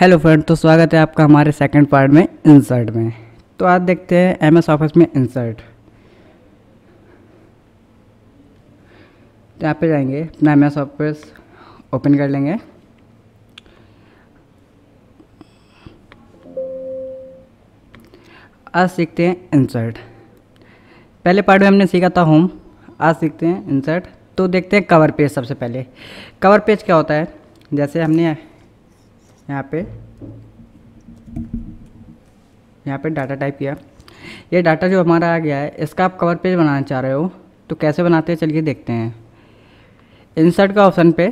Hello friend तो स्वागत है आपका हमारे सेकंड पार्ट में इंसर्ट में तो आज देखते हैं एम एस ऑफिस में इंसर्ट यहाँ पे जाएंगे अपना एम एस ऑफिस ओपन कर लेंगे आज सीखते हैं इंसर्ट पहले पार्ट में हमने सीखा था होम आज सीखते हैं इंसर्ट तो देखते हैं कवर पेज सबसे पहले कवर पेज क्या होता है जैसे हमने यहाँ पे यहाँ पे डाटा टाइप किया ये डाटा जो हमारा आ गया है इसका आप कवर पेज बनाना चाह रहे हो तो कैसे बनाते हैं चलिए देखते हैं इंसर्ट का ऑप्शन पे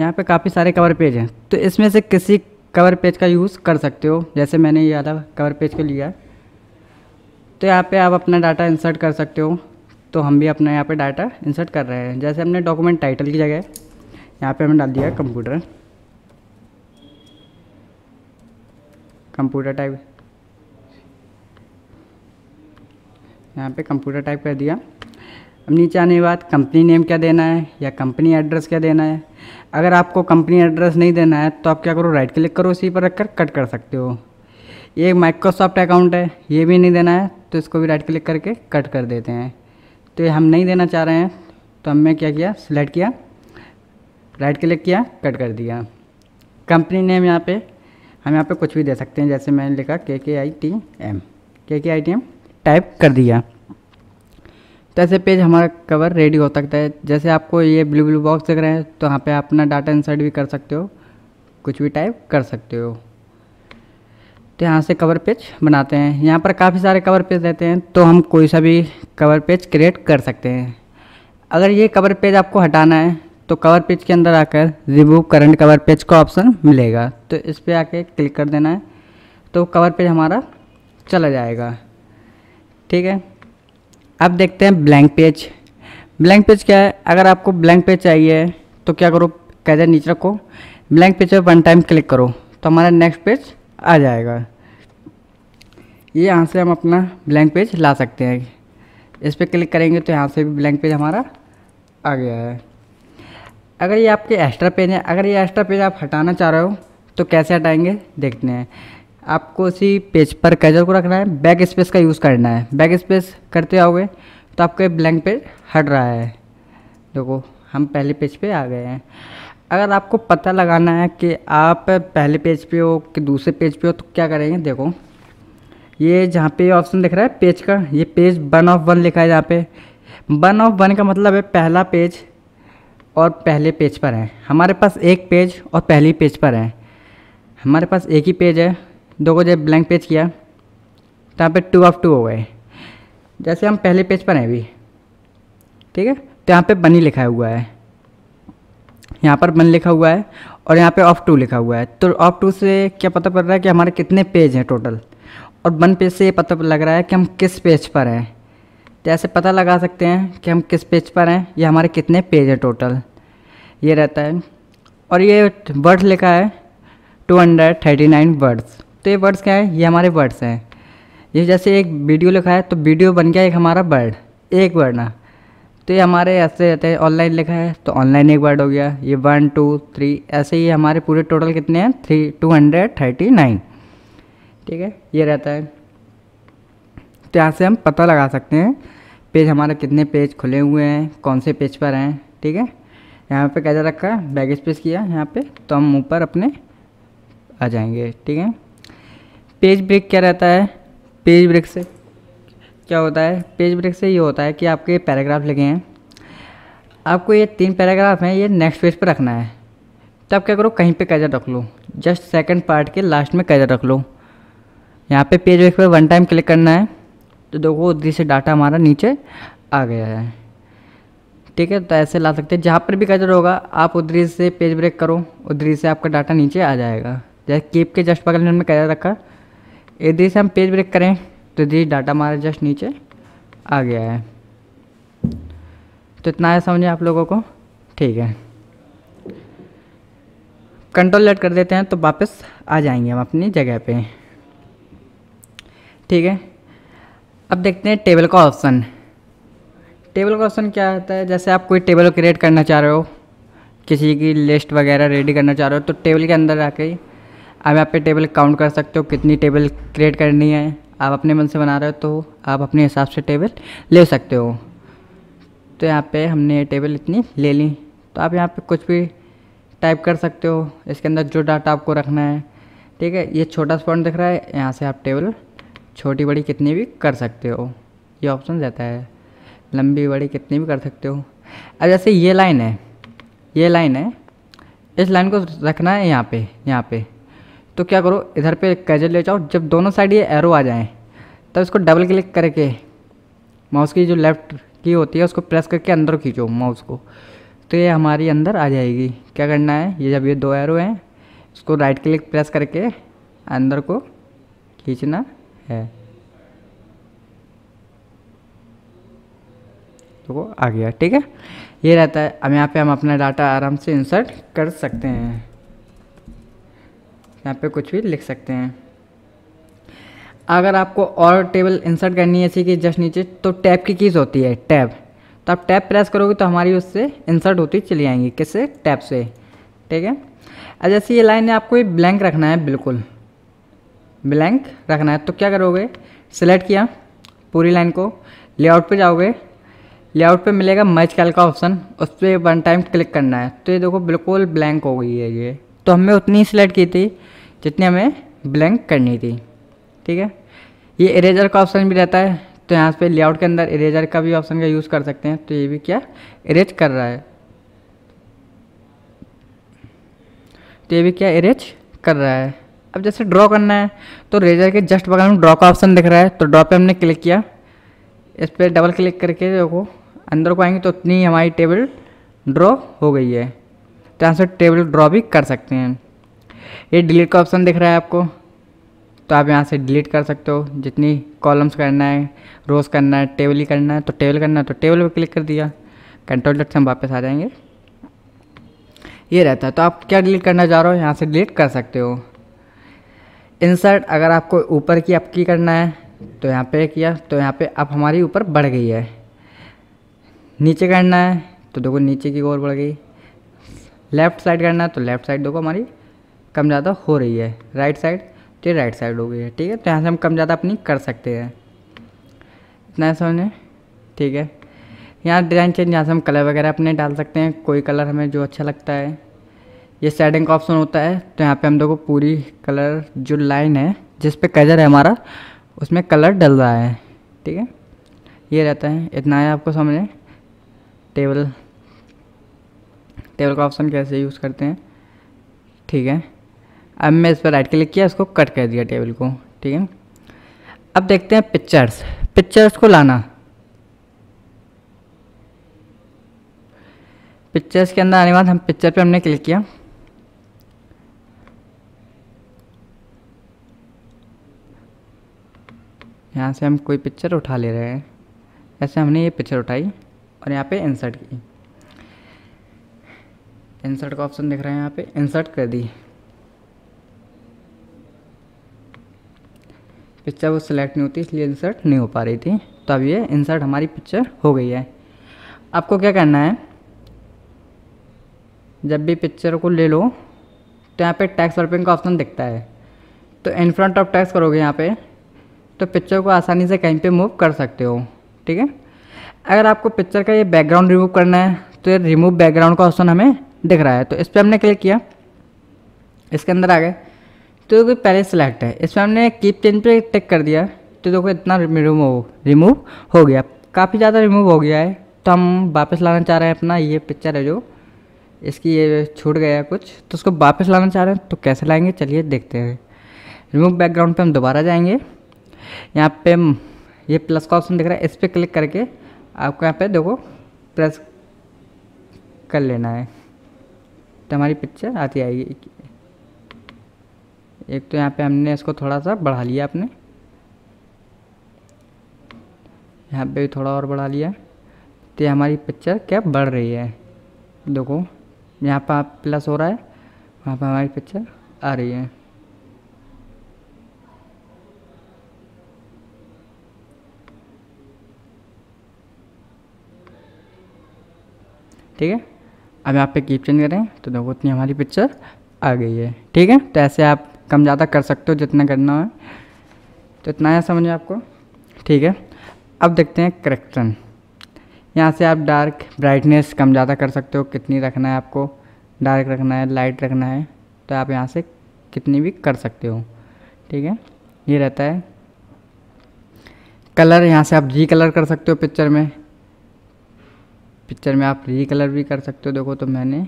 यहाँ पे काफ़ी सारे कवर पेज हैं तो इसमें से किसी कवर पेज का यूज़ कर सकते हो जैसे मैंने ये आधा कवर पेज को लिया तो यहाँ पे आप अपना डाटा इंसर्ट कर सकते हो तो हम भी अपना यहाँ पे डाटा इंसर्ट कर रहे हैं जैसे हमने डॉक्यूमेंट टाइटल की जगह यहाँ पे हमने डाल दिया कंप्यूटर कंप्यूटर टाइप यहाँ पे कंप्यूटर टाइप कर दिया अब नीचे आने के बाद कंपनी नेम क्या देना है या कंपनी एड्रेस क्या देना है अगर आपको कंपनी एड्रेस नहीं देना है तो आप क्या करो राइट क्लिक करो उसी पर रखकर कट कर सकते हो ये माइक्रोसॉफ्ट अकाउंट है ये भी नहीं देना है तो इसको भी राइट क्लिक करके कट कर देते हैं तो ये हम नहीं देना चाह रहे हैं तो हमने क्या किया सिलेक्ट किया राइट क्लिक किया कट कर दिया कंपनी नेम यहाँ पे हम यहाँ पे कुछ भी दे सकते हैं जैसे मैंने लिखा के के आई टी एम के के आई टी एम टाइप कर दिया तो ऐसे पेज हमारा कवर रेडी हो सकता है जैसे आपको ये ब्लू ब्लू बॉक्स दिख रहे हैं तो यहाँ पे आप अपना डाटा इंसर्ट भी कर सकते हो कुछ भी टाइप कर सकते हो तो यहाँ से कवर पेज बनाते हैं यहाँ पर काफ़ी सारे कवर पेज रहते हैं तो हम कोई सा भी कवर पेज क्रिएट कर सकते हैं अगर ये कवर पेज आपको हटाना है तो कवर पेज के अंदर आकर रिमूव करंट कवर पेज का ऑप्शन मिलेगा तो इस पर आके क्लिक कर देना है तो कवर पेज हमारा चला जाएगा ठीक है अब देखते हैं ब्लैंक पेज ब्लैंक पेज क्या है अगर आपको ब्लैंक पेज चाहिए तो क्या करो कैदर नीचे रखो ब्लैंक पेज पर वन टाइम क्लिक करो तो हमारा नेक्स्ट पेज आ जाएगा ये यहाँ से हम अपना ब्लैंक पेज ला सकते हैं इस पर क्लिक करेंगे तो यहाँ से भी ब्लैंक पेज हमारा आ गया है अगर ये आपके एक्स्ट्रा पेज है अगर ये एक्स्ट्रा पेज आप हटाना चाह रहे हो तो कैसे हटाएंगे देखते हैं आपको इसी पेज पर कैजर को रखना है बैक स्पेस का यूज़ करना है बैक स्पेस करते आओगे तो आपका ब्लैंक पेज हट रहा है देखो हम पहले पेज पे आ गए हैं अगर आपको पता लगाना है कि आप पहले पेज पे हो कि दूसरे पेज पे हो तो क्या करेंगे देखो ये जहाँ पे ऑप्शन दिख रहा है पेज का ये पेज वन ऑफ वन लिखा है जहाँ पे वन ऑफ वन का मतलब है पहला पेज और पहले पेज पर है हमारे पास एक पेज और पहली पेज पर है हमारे पास एक ही पेज है दो को जब ब्लैंक पेज किया तो यहाँ पर टू ऑफ टू हो गए जैसे हम पहले पेज पर हैं अभी ठीक है तो यहाँ पे बनी लिखा हुआ है यहाँ पर बन लिखा हुआ है और यहाँ पे ऑफ टू लिखा हुआ है तो ऑफ टू से क्या पता पड़ रहा है कि हमारे कितने पेज हैं टोटल और वन पेज से ये पता लग रहा है कि हम किस पेज पर हैं तो ऐसे पता लगा सकते हैं कि हम किस पेज पर हैं या हमारे कितने पेज हैं टोटल ये रहता है और ये वर्ड्स लिखा है two hundred thirty nine words तो ये वर्ड्स क्या है ये हमारे वर्ड्स हैं ये जैसे एक वीडियो लिखा है तो वीडियो बन गया एक हमारा वर्ड एक वर्ड ना तो ये हमारे ऐसे रहते हैं ऑनलाइन लिखा है तो ऑनलाइन एक वर्ड हो गया ये वन टू थ्री ऐसे ही हमारे पूरे टोटल कितने हैं three two hundred thirty nine ठीक है ये रहता है तो यहाँ से हम पता लगा सकते हैं पेज हमारा कितने पेज खुले हुए हैं कौन से पेज पर हैं ठीक है यहाँ पे कैसा रखा है बैग स्पेस किया यहाँ पे तो हम ऊपर अपने आ जाएंगे ठीक है पेज ब्रेक क्या रहता है पेज ब्रेक से क्या होता है पेज ब्रेक से ये होता है कि आपके पैराग्राफ लगे हैं आपको ये तीन पैराग्राफ हैं ये नेक्स्ट पेज पर रखना है तब तो क्या करो कहीं पे कैजा रख लो जस्ट सेकंड पार्ट के लास्ट में कैजा रख लो यहाँ पे पेज ब्रेक पर वन टाइम क्लिक करना है तो देखो से डाटा हमारा नीचे आ गया है ठीक है तो ऐसे ला सकते हैं जहाँ पर भी कचर होगा आप उधरी से पेज ब्रेक करो उधरी से आपका डाटा नीचे आ जाएगा जैसे कीप के जस्ट बगल में हमने कजर रखा इधर से हम पेज ब्रेक करें तो जी डाटा हमारा जस्ट नीचे आ गया है तो इतना है समझे आप लोगों को ठीक है कंट्रोल लेट कर देते हैं तो वापस आ जाएंगे हम अपनी जगह पे ठीक है अब देखते हैं टेबल का ऑप्शन टेबल का ऑप्शन क्या होता है जैसे आप कोई टेबल क्रिएट करना चाह रहे हो किसी की लिस्ट वगैरह रेडी करना चाह रहे हो तो टेबल के अंदर आके आप यहाँ पे टेबल काउंट कर सकते हो कितनी टेबल क्रिएट करनी है आप अपने मन से बना रहे हो तो आप अपने हिसाब से टेबल ले सकते हो तो यहाँ पे हमने टेबल इतनी ले ली तो आप यहाँ पे कुछ भी टाइप कर सकते हो इसके अंदर जो डाटा आपको रखना है ठीक है ये छोटा स्पॉन्ट दिख रहा है यहाँ से आप टेबल छोटी बड़ी कितनी भी कर सकते हो ये ऑप्शन रहता है लंबी बड़ी कितनी भी कर सकते हो अब जैसे ये लाइन है ये लाइन है इस लाइन को रखना है यहाँ पे यहाँ पे तो क्या करो इधर पे कैजल ले जाओ जब दोनों साइड ये एरो आ जाए तब इसको डबल क्लिक करके माउस की जो लेफ़्ट की होती है उसको प्रेस करके अंदर खींचो माउस को तो ये हमारी अंदर आ जाएगी क्या करना है ये जब ये दो एरो हैं इसको राइट क्लिक प्रेस करके अंदर को खींचना है तो वो आ गया ठीक है ये रहता है अब यहाँ पे हम अपना डाटा आराम से इंसर्ट कर सकते हैं यहाँ पे कुछ भी लिख सकते हैं अगर आपको और टेबल इंसर्ट करनी है ऐसी कि जस्ट नीचे तो टैब की कीज़ होती है टैब तो आप टैब प्रेस करोगे तो हमारी उससे इंसर्ट होती चली आएंगी किससे टैब से ठीक है अब जैसे ये लाइन है आपको ये ब्लैंक रखना है बिल्कुल ब्लैंक रखना है तो क्या करोगे सेलेक्ट किया पूरी लाइन को लेआउट पे जाओगे लेआउट पे मिलेगा मैच कैल का ऑप्शन उस पर वन टाइम क्लिक करना है तो ये देखो बिल्कुल ब्लैंक हो गई है ये तो हमने उतनी ही सिलेक्ट की थी जितनी हमें ब्लैंक करनी थी ठीक है ये इरेजर का ऑप्शन भी रहता है तो यहाँ पे लेआउट के अंदर इरेजर का भी ऑप्शन का यूज़ कर सकते हैं तो ये भी क्या इरेज कर रहा है तो ये भी क्या इरेज कर रहा है अब जैसे ड्रॉ करना है तो रेजर के जस्ट बगल में ड्रॉ का ऑप्शन दिख रहा है तो ड्रॉ पे हमने क्लिक किया इस पर डबल क्लिक करके देखो अंदर को आएंगे तो उतनी हमारी टेबल ड्रॉ हो गई है तो यहाँ से टेबल ड्रॉ भी कर सकते हैं ये डिलीट का ऑप्शन दिख रहा है आपको तो आप यहाँ से डिलीट कर सकते हो जितनी कॉलम्स करना है रोज़ करना है टेबल ही करना है तो टेबल करना है तो टेबल पर क्लिक कर दिया कंट्रोल डट से हम वापस आ जाएंगे ये रहता है तो आप क्या डिलीट करना चाह रहे हो यहाँ से डिलीट कर सकते हो इंसर्ट अगर आपको ऊपर की अप की करना है तो यहाँ पे किया तो यहाँ पे अब हमारी ऊपर बढ़ गई है नीचे करना है तो देखो नीचे की ओर बढ़ गई लेफ़्ट साइड करना है तो लेफ़्ट साइड देखो हमारी कम ज़्यादा हो रही है राइट साइड तो राइट साइड हो गई है ठीक है तो यहाँ से हम कम ज़्यादा अपनी कर सकते हैं इतना समझें ठीक है यहाँ डिज़ाइन चेंज यहाँ से हम कलर वगैरह अपने डाल सकते हैं कोई कलर हमें जो अच्छा लगता है ये सेटिंग का ऑप्शन होता है तो यहाँ पे हम देखो पूरी कलर जो लाइन है जिस पे कजर है हमारा उसमें कलर डल रहा है ठीक है ये रहता है इतना है आपको समझें टेबल टेबल का ऑप्शन कैसे यूज़ करते हैं ठीक है अब मैं इस पर राइट क्लिक किया इसको कट कर दिया टेबल को ठीक है अब देखते हैं पिक्चर्स पिक्चर्स को लाना पिक्चर्स के अंदर आने के बाद हम पिक्चर पे हमने क्लिक किया यहाँ से हम कोई पिक्चर उठा ले रहे हैं ऐसे हमने ये पिक्चर उठाई और यहाँ पे इंसर्ट की इंसर्ट का ऑप्शन दिख रहा है यहाँ पे इंसर्ट कर दी पिक्चर वो सिलेक्ट नहीं होती इसलिए इंसर्ट नहीं हो पा रही थी तो अब ये इंसर्ट हमारी पिक्चर हो गई है आपको क्या करना है जब भी पिक्चर को ले लो तो यहाँ पे टैक्स वर्पिंग का ऑप्शन दिखता है तो इन फ्रंट ऑफ टैक्स करोगे यहाँ पे तो पिक्चर को आसानी से कहीं पे मूव कर सकते हो ठीक है अगर आपको पिक्चर का ये बैकग्राउंड रिमूव करना है तो ये रिमूव बैकग्राउंड का ऑप्शन हमें दिख रहा है तो इस पर हमने क्लिक किया इसके अंदर आ गए तो ये पहले सेलेक्ट है इस पर हमने कीप चेंज पे टिक कर दिया तो देखो इतना रिमूव रिमूव हो गया काफ़ी ज़्यादा रिमूव हो गया है तो हम वापस लाना चाह रहे हैं अपना ये पिक्चर है जो इसकी ये छूट गया है कुछ तो उसको वापस लाना चाह रहे हैं तो कैसे लाएंगे चलिए देखते हैं रिमूव बैकग्राउंड पे हम दोबारा जाएंगे यहाँ पे ये प्लस का ऑप्शन दिख रहा है इस पर क्लिक करके आपको यहाँ पे देखो प्रेस कर लेना है तो हमारी पिक्चर आती आएगी एक तो यहाँ पे हमने इसको थोड़ा सा बढ़ा लिया आपने यहाँ पे भी थोड़ा और बढ़ा लिया तो हमारी पिक्चर क्या बढ़ रही है देखो यहाँ पर प्लस हो रहा है वहाँ पर हमारी पिक्चर आ रही है ठीक है अब यहाँ पे कीप चेंज करें तो देखो उतनी हमारी पिक्चर आ गई है ठीक है तो ऐसे आप कम ज़्यादा कर सकते हो जितना करना है तो इतना आया समझ में आपको ठीक है अब देखते हैं करेक्शन यहाँ से आप डार्क ब्राइटनेस कम ज़्यादा कर सकते हो कितनी रखना है आपको डार्क रखना है लाइट रखना है तो आप यहाँ से कितनी भी कर सकते हो ठीक है ये रहता है कलर यहाँ से आप जी कलर कर सकते हो पिक्चर में पिक्चर में आप री कलर भी कर सकते हो देखो तो मैंने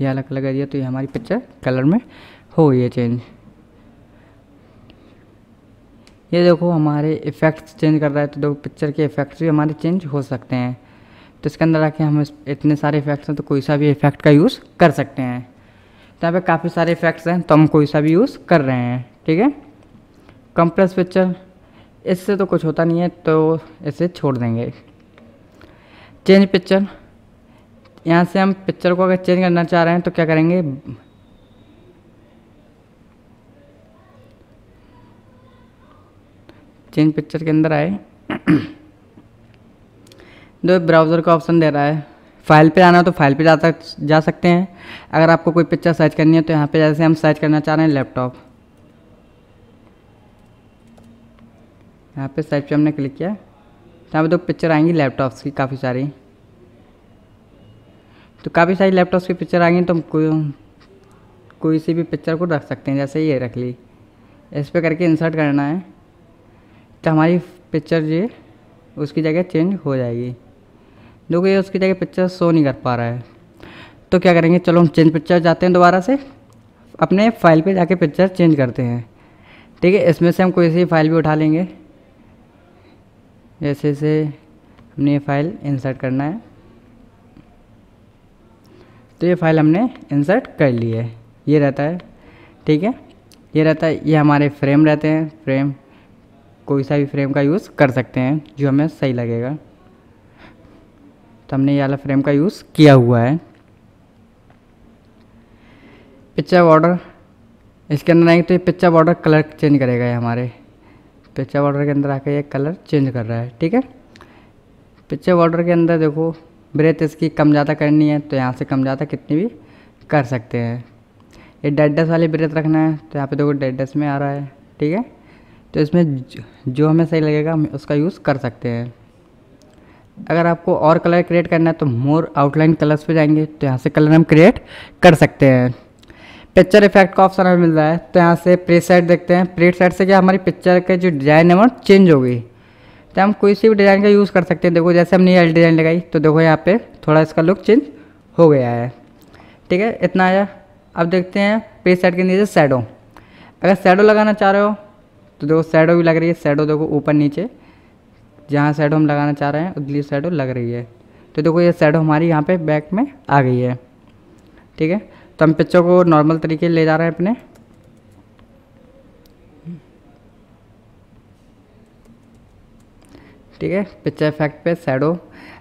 ये अलग कलर कर दिया तो ये हमारी पिक्चर कलर में हो गई है चेंज ये देखो हमारे इफ़ेक्ट्स चेंज कर रहा है तो देखो पिक्चर के इफ़ेक्ट्स भी हमारे चेंज हो सकते हैं तो इसके अंदर आके हम इतने सारे इफ़ेक्ट्स हैं तो कोई सा भी इफ़ेक्ट का यूज़ कर सकते हैं तो यहाँ पे काफ़ी सारे इफ़ेक्ट्स हैं तो हम कोई सा भी यूज़ कर रहे हैं ठीक है कंप्रेस पिक्चर इससे तो कुछ होता नहीं है तो इसे छोड़ देंगे चेंज पिक्चर यहाँ से हम पिक्चर को अगर चेंज करना चाह रहे हैं तो क्या करेंगे चेंज पिक्चर के अंदर आए जो ब्राउज़र का ऑप्शन दे रहा है फाइल पे आना हो तो फाइल पे जा तक जा सकते हैं अगर आपको कोई पिक्चर सर्च करनी है तो यहाँ पे जैसे हम सर्च करना चाह रहे हैं लैपटॉप यहाँ पे सर्च पे हमने क्लिक किया तो यहाँ पर तो पिक्चर आएंगी लैपटॉप्स की काफ़ी सारी तो काफ़ी सारी लैपटॉप्स की पिक्चर आएंगी तो हम कोई कोई सी भी पिक्चर को रख सकते हैं जैसे ये रख ली इस पर करके इंसर्ट करना है तो हमारी पिक्चर ये उसकी जगह चेंज हो जाएगी जो कि उसकी जगह पिक्चर शो नहीं कर पा रहा है तो क्या करेंगे चलो हम चेंज पिक्चर जाते हैं दोबारा से अपने फाइल पे जाके पिक्चर चेंज करते हैं ठीक है इसमें से हम कोई सी फाइल भी उठा लेंगे जैसे जैसे हमने ये फाइल इंसर्ट करना है तो ये फाइल हमने इंसर्ट कर ली है ये रहता है ठीक है ये रहता है ये हमारे फ्रेम रहते हैं फ्रेम कोई सा भी फ्रेम का यूज़ कर सकते हैं जो हमें सही लगेगा तो हमने ये वाला फ्रेम का यूज़ किया हुआ है पिक्चर बॉर्डर इसके अंदर आएंगे तो ये पिक्चर बॉर्डर कलर चेंज करेगा ये हमारे पिक्चर बॉर्डर के अंदर आकर ये कलर चेंज कर रहा है ठीक है पिक्चर बॉर्डर के अंदर देखो ब्रेथ इसकी कम ज़्यादा करनी है तो यहाँ से कम ज़्यादा कितनी भी कर सकते हैं ये डेड डस वाली ब्रेथ रखना है तो यहाँ पे देखो डेड डस में आ रहा है ठीक है तो इसमें जो हमें सही लगेगा हम उसका यूज़ कर सकते हैं अगर आपको और कलर क्रिएट करना है तो मोर आउटलाइन कलर्स पे जाएंगे तो यहाँ से कलर हम क्रिएट कर सकते हैं पिक्चर इफेक्ट का ऑप्शन हमें मिल रहा है तो यहाँ से प्रेट साइड देखते हैं प्रेट साइड से क्या हमारी पिक्चर के जो डिज़ाइन है वो चेंज हो गई तो हम कोई सी भी डिज़ाइन का यूज़ कर सकते हैं देखो जैसे हमने एल डिज़ाइन लगाई तो देखो यहाँ पे थोड़ा इसका लुक चेंज हो गया है ठीक है इतना आया अब देखते हैं पेज साइड के नीचे सैडो अगर सैडो लगाना चाह रहे हो तो देखो सैडो भी लग रही है सैडो देखो ऊपर नीचे जहाँ सैडो हम लगाना चाह रहे हैं उतली सैडो लग रही है तो देखो ये सैडो हमारी यहाँ पर बैक में आ गई है ठीक है तो हम पिक्चर को नॉर्मल तरीके ले जा रहे हैं अपने ठीक है पिक्चर इफेक्ट पे सैडो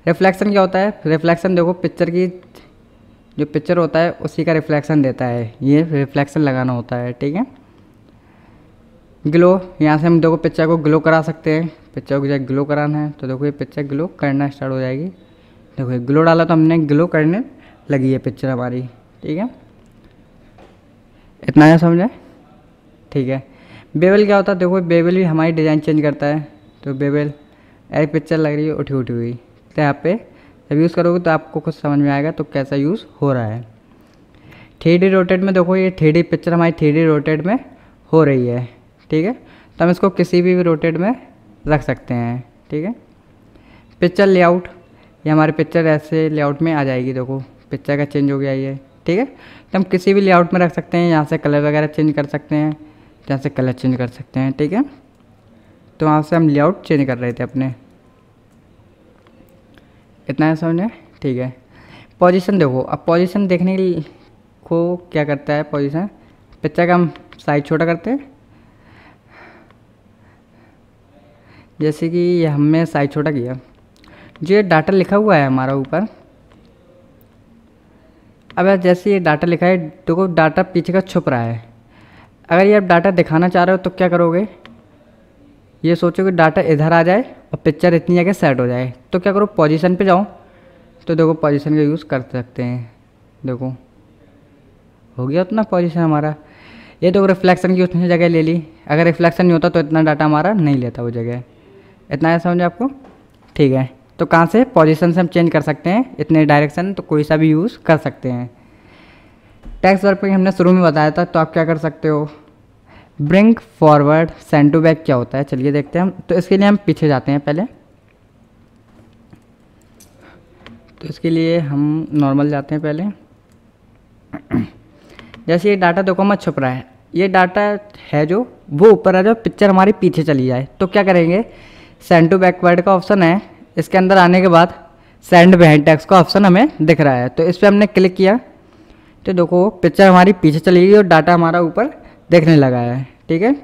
रिफ्लेक्शन क्या होता है रिफ्लेक्शन देखो पिक्चर की जो पिक्चर होता है उसी का रिफ्लेक्शन देता है ये रिफ्लेक्शन लगाना होता है ठीक है ग्लो यहाँ से हम देखो पिक्चर को ग्लो करा सकते हैं पिक्चर को जब ग्लो कराना है तो देखो ये पिक्चर ग्लो करना स्टार्ट हो जाएगी देखो ये ग्लो डाला तो हमने ग्लो करने लगी है पिक्चर हमारी ठीक है इतना ही समझ आए ठीक है बेबल क्या होता है देखो बेबल भी हमारी डिज़ाइन चेंज करता है तो बेबल एक पिक्चर लग रही है उठी उठी हुई तो यहाँ पे जब यूज़ करोगे तो आपको कुछ समझ में आएगा तो कैसा यूज़ हो रहा है थ्री डी रोटेट में देखो ये थ्री डी पिक्चर हमारी थ्री डी रोटेट में हो रही है ठीक है तो हम इसको किसी भी रोटेट में रख सकते हैं ठीक है पिक्चर लेआउट ये हमारे पिक्चर ऐसे लेआउट में आ जाएगी देखो पिक्चर का चेंज हो गया ये ठीक है तो हम किसी भी लेआउट में रख सकते हैं यहाँ से कलर वगैरह चेंज कर सकते हैं यहाँ से कलर चेंज कर सकते हैं ठीक है तो वहाँ से हम लेआउट चेंज कर रहे थे अपने इतना है समझ में ठीक है पोजीशन देखो अब पोजीशन देखने को क्या करता है पोजीशन पिक्चर का हम साइज छोटा करते हैं जैसे कि हमने साइज छोटा किया जो ये डाटा लिखा हुआ है हमारा ऊपर अब यार जैसे ये डाटा लिखा है देखो डाटा पीछे का छुप रहा है अगर ये आप डाटा दिखाना चाह रहे हो तो क्या करोगे ये सोचो कि डाटा इधर आ जाए और पिक्चर इतनी जगह सेट हो जाए तो क्या करो पोजीशन पे जाओ तो देखो पोजीशन का यूज़ कर सकते हैं देखो हो गया उतना पोजीशन हमारा ये देखो तो रिफ्लेक्शन की उसने जगह ले ली अगर रिफ्लेक्शन नहीं होता तो इतना डाटा हमारा नहीं लेता वो जगह इतना ऐसा समझे आपको ठीक है तो कहाँ से पोजिशन से हम चेंज कर सकते हैं इतने डायरेक्शन तो कोई सा भी यूज़ कर सकते हैं टैक्स वर्क हमने शुरू में बताया था तो आप क्या कर सकते हो bring forward send to back क्या होता है चलिए देखते हैं हम तो इसके लिए हम पीछे जाते हैं पहले तो इसके लिए हम नॉर्मल जाते हैं पहले जैसे ये डाटा देखो मत छुप रहा है ये डाटा है जो वो ऊपर आ जो पिक्चर हमारी पीछे चली जाए तो क्या करेंगे सेंड टू बैकवर्ड का ऑप्शन है इसके अंदर आने के बाद सेंड बिहाइंड टैक्स का ऑप्शन हमें दिख रहा है तो इस पर हमने क्लिक किया तो देखो पिक्चर हमारी पीछे चली गई और डाटा हमारा ऊपर देखने लगा है ठीक है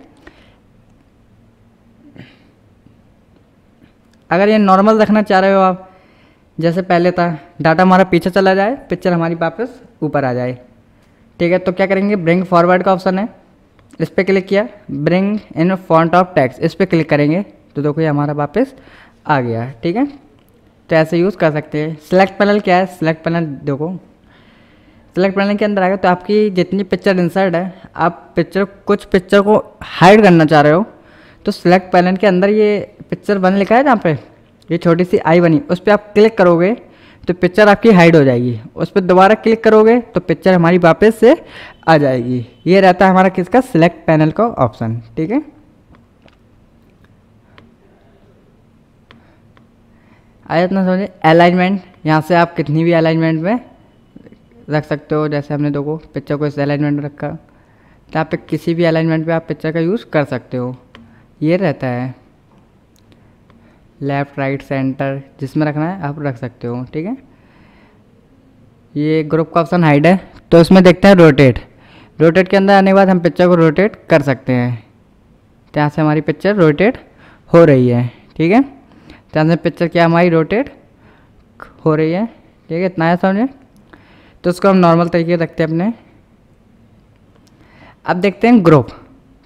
अगर ये नॉर्मल रखना चाह रहे हो आप जैसे पहले था डाटा हमारा पीछे चला जाए पिक्चर हमारी वापस ऊपर आ जाए ठीक है तो क्या करेंगे ब्रिंग फॉरवर्ड का ऑप्शन है इस पर क्लिक किया bring in front of text इस पर क्लिक करेंगे तो देखो ये हमारा वापस आ गया ठीक है तो ऐसे यूज़ कर सकते हैं सेलेक्ट पैनल क्या है सेलेक्ट पैनल देखो सेलेक्ट पैनल के अंदर आएगा तो आपकी जितनी पिक्चर इंसर्ट है आप पिक्चर कुछ पिक्चर को हाइड करना चाह रहे हो तो सेलेक्ट पैनल के अंदर ये पिक्चर बन लिखा है जहाँ पे ये छोटी सी आई बनी उस पर आप क्लिक करोगे तो पिक्चर आपकी हाइड हो जाएगी उस पर दोबारा क्लिक करोगे तो पिक्चर हमारी वापस से आ जाएगी ये रहता है हमारा किसका सेलेक्ट पैनल का ऑप्शन ठीक है आया इतना समझे अलाइनमेंट यहाँ से आप कितनी भी अलाइनमेंट में रख सकते हो जैसे हमने देखो पिक्चर को इस अलाइनमेंट में रखा तो आप किसी भी अलाइनमेंट पे आप पिक्चर का यूज़ कर सकते हो ये रहता है लेफ़्ट राइट सेंटर जिसमें रखना है आप रख सकते हो ठीक है ये ग्रुप का ऑप्शन हाइड है तो इसमें देखते हैं रोटेट रोटेट के अंदर आने के बाद हम पिक्चर को रोटेट कर सकते हैं तो यहाँ से हमारी पिक्चर रोटेट हो रही है ठीक है से पिक्चर क्या हमारी रोटेट हो रही है ठीक है इतना है समझे तो उसको हम नॉर्मल तरीके रखते हैं अपने अब देखते हैं ग्रोप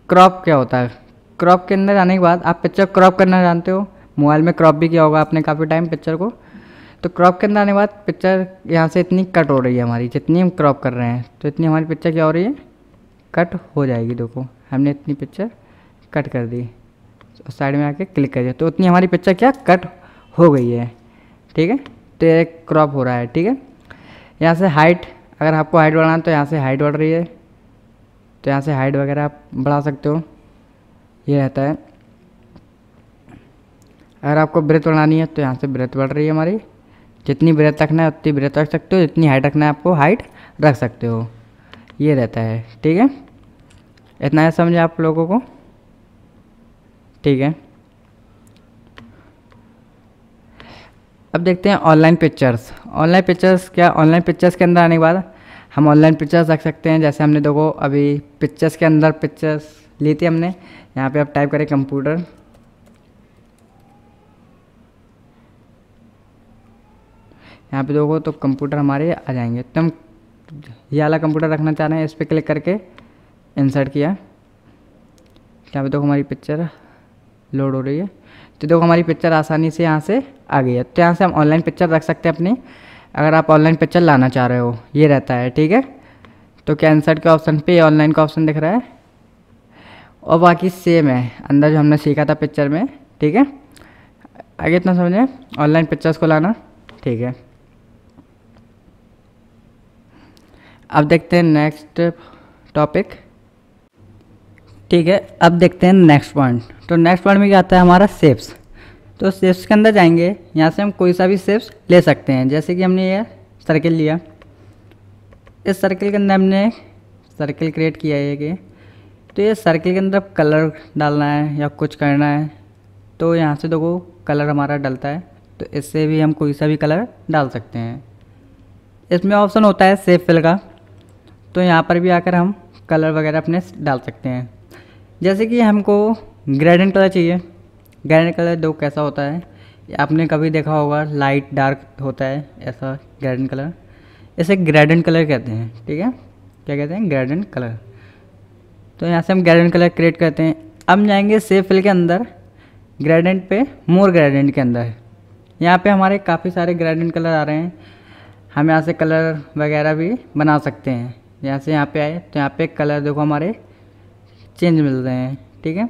क्रॉप क्या होता है क्रॉप तो के अंदर आने के बाद आप पिक्चर क्रॉप करना जानते हो मोबाइल में क्रॉप भी किया होगा आपने काफ़ी टाइम पिक्चर को तो क्रॉप के अंदर आने के बाद पिक्चर यहाँ से इतनी कट हो रही है हमारी जितनी हम क्रॉप कर रहे हैं तो इतनी हमारी पिक्चर क्या हो रही है कट हो जाएगी देखो हमने इतनी पिक्चर कट कर दी साइड में आके क्लिक करिए तो उतनी हमारी पिक्चर क्या कट हो गई है ठीक है तो ये क्रॉप हो रहा है ठीक है यहाँ से हाइट अगर आपको हाइट बढ़ाना है तो यहाँ से हाइट बढ़ रही है तो यहाँ से हाइट वगैरह आप बढ़ा सकते हो ये रहता है अगर आपको ब्रेथ बढ़ानी है तो यहाँ से ब्रेथ बढ़ रही है हमारी जितनी ब्रेथ रखना है उतनी ब्रेथ रख सकते हो जितनी हाइट रखना है आपको हाइट रख सकते हो ये रहता है ठीक है इतना समझे आप लोगों को ठीक है अब देखते हैं ऑनलाइन पिक्चर्स ऑनलाइन पिक्चर्स क्या ऑनलाइन पिक्चर्स के अंदर आने के बाद हम ऑनलाइन पिक्चर्स रख सकते हैं जैसे हमने देखो अभी पिक्चर्स के अंदर पिक्चर्स ली थी हमने यहाँ पे आप टाइप करें कंप्यूटर यहाँ पे देखो तो कंप्यूटर हमारे आ जाएंगे तो हम ये वाला कंप्यूटर रखना चाह रहे हैं इस पर क्लिक करके इंसर्ट किया यहाँ पे देखो हमारी पिक्चर लोड हो रही है तो देखो हमारी पिक्चर आसानी से यहाँ से आ गई है तो यहाँ से हम ऑनलाइन पिक्चर रख सकते हैं अपनी अगर आप ऑनलाइन पिक्चर लाना चाह रहे हो ये रहता है ठीक है तो कैंसर के ऑप्शन पे ऑनलाइन का ऑप्शन दिख रहा है और बाकी सेम है अंदर जो हमने सीखा था पिक्चर में ठीक है आगे इतना समझें ऑनलाइन पिक्चर्स को लाना ठीक है अब देखते हैं नेक्स्ट टॉपिक ठीक है अब देखते हैं नेक्स्ट पॉइंट तो नेक्स्ट पॉइंट में क्या आता है हमारा सेप्स तो सेप्स के अंदर जाएंगे यहाँ से हम कोई सा भी सेप्स ले सकते हैं जैसे कि हमने ये सर्किल लिया इस सर्किल के अंदर हमने सर्किल क्रिएट किया है कि तो ये सर्किल के अंदर कलर डालना है या कुछ करना है तो यहाँ से देखो कलर हमारा डलता है तो इससे भी हम कोई सा भी कलर डाल सकते हैं इसमें ऑप्शन होता है सेफ फिल का तो यहाँ पर भी आकर हम कलर वगैरह अपने डाल सकते हैं जैसे कि हमको ग्रेडेंट कलर चाहिए ग्रेडेंट कलर दो कैसा होता है आपने कभी देखा होगा लाइट डार्क होता है ऐसा ग्रेडेंट कलर इसे ग्रेडेंट कलर कहते हैं ठीक है क्या कहते हैं ग्रेडेंट कलर तो यहाँ से हम ग्रेडेंट कलर क्रिएट करते हैं अब जाएंगे सेफ फिल के अंदर ग्रेडेंट पे मोर ग्रेडेंट के अंदर यहाँ पे हमारे काफ़ी सारे ग्रेडेंट कलर आ रहे हैं हम यहाँ से कलर वगैरह भी बना सकते हैं यहाँ से यहाँ पे आए तो यहाँ पे कलर देखो हमारे चेंज मिल रहे हैं ठीक है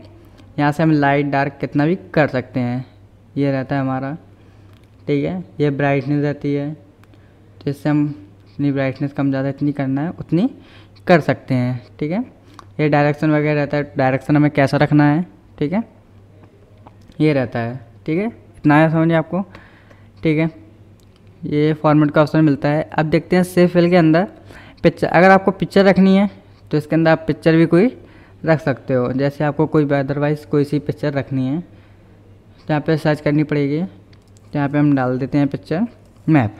यहाँ से हम लाइट डार्क कितना भी कर सकते हैं ये रहता है हमारा ठीक है ये ब्राइटनेस रहती है जिससे हम इतनी ब्राइटनेस कम ज़्यादा इतनी करना है उतनी कर सकते हैं ठीक है ये डायरेक्शन वगैरह रहता है डायरेक्शन हमें कैसा रखना है ठीक है ये रहता है ठीक है इतना आया समझिए आपको ठीक है ये फॉर्मेट का ऑप्शन मिलता है अब देखते हैं सेफ फिल के अंदर पिक्चर अगर आपको पिक्चर रखनी है तो इसके अंदर आप पिक्चर भी कोई रख सकते हो जैसे आपको कोई अदरवाइज़ कोई सी पिक्चर रखनी है तो यहाँ पे सर्च करनी पड़ेगी तो यहाँ पे हम डाल देते हैं पिक्चर मैप